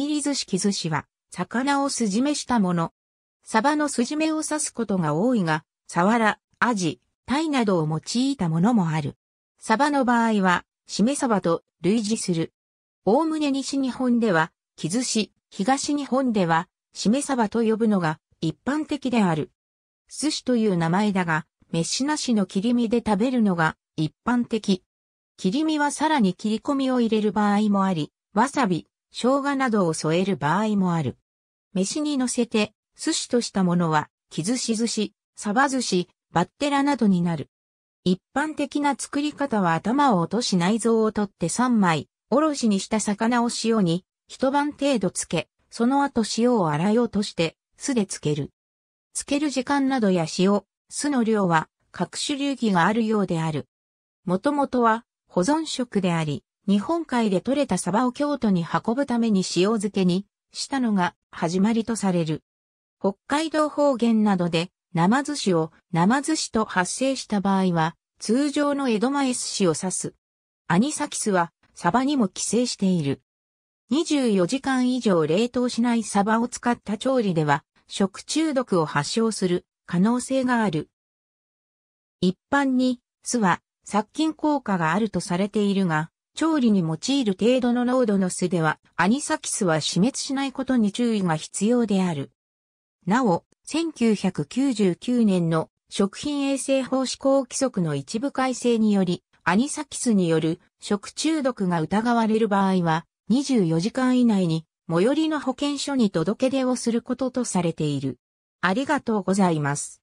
握り寿司木寿司は、魚をすじめしたもの。サバのすじめを刺すことが多いが、サワラ、アジ、タイなどを用いたものもある。サバの場合は、しめサバと類似する。おおむね西日本では、木寿司、東日本では、しめサバと呼ぶのが一般的である。寿司という名前だが、飯なしの切り身で食べるのが一般的。切り身はさらに切り込みを入れる場合もあり、わさび、生姜などを添える場合もある。飯に乗せて、寿司としたものは、木寿司寿司、サバ寿司、バッテラなどになる。一般的な作り方は頭を落とし内臓を取って3枚、おろしにした魚を塩に、一晩程度漬け、その後塩を洗い落として、酢で漬ける。漬ける時間などや塩、酢の量は各種流儀があるようである。もともとは保存食であり、日本海で採れたサバを京都に運ぶために塩漬けにしたのが始まりとされる。北海道方言などで、生寿司を生寿司と発生した場合は、通常の江戸前寿司を指す。アニサキスは、サバにも寄生している。24時間以上冷凍しないサバを使った調理では、食中毒を発症する可能性がある。一般に、酢は殺菌効果があるとされているが、調理に用いる程度の濃度の酢では、アニサキスは死滅しないことに注意が必要である。なお、1999年の食品衛生法施行規則の一部改正により、アニサキスによる食中毒が疑われる場合は、24時間以内に最寄りの保健所に届け出をすることとされている。ありがとうございます。